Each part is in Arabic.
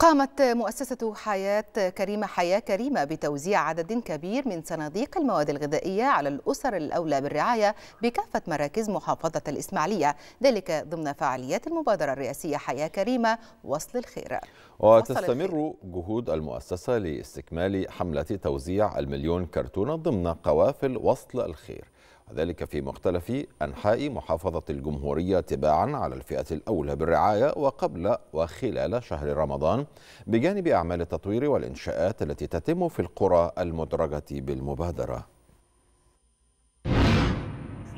قامت مؤسسة حياة كريمة حياة كريمة بتوزيع عدد كبير من صناديق المواد الغذائية على الأسر الأولى بالرعاية بكافة مراكز محافظة الإسماعيلية ذلك ضمن فعاليات المبادرة الرئاسية حياة كريمة وصل الخير وتستمر جهود المؤسسة لاستكمال حملة توزيع المليون كرتونة ضمن قوافل وصل الخير وذلك في مختلف أنحاء محافظة الجمهورية تباعا على الفئة الأولى بالرعاية وقبل وخلال شهر رمضان بجانب أعمال التطوير والإنشاءات التي تتم في القرى المدرجة بالمبادرة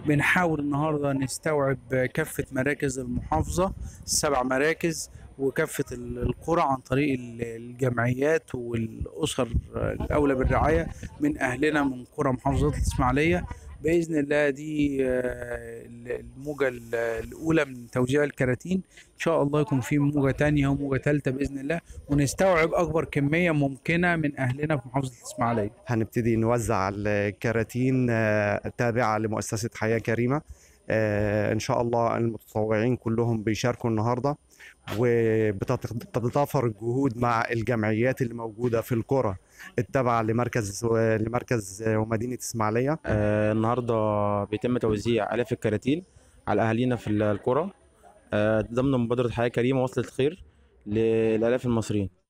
بنحاول النهارده نستوعب كافه مراكز المحافظه السبع مراكز وكافه القرى عن طريق الجمعيات والاسر الاولى بالرعايه من اهلنا من قرى محافظة الاسماعيليه باذن الله دي آه، الموجه الاولى من توزيع الكراتين ان شاء الله يكون في موجه ثانيه وموجه ثالثه باذن الله ونستوعب اكبر كميه ممكنه من اهلنا في محافظه الاسماعيليه هنبتدي نوزع الكراتين التابعه آه، لمؤسسه حياه كريمه آه، ان شاء الله المتطوعين كلهم بيشاركوا النهارده وبتتضافر الجهود مع الجمعيات اللي موجوده في القرى التابعه لمركز لمركز ومدينه اسماعيليه آه، النهارده بيتم توزيع الاف الكراتين على اهالينا في القرى آه، ضمن مبادره حياه كريمه وصلت خير للالاف المصريين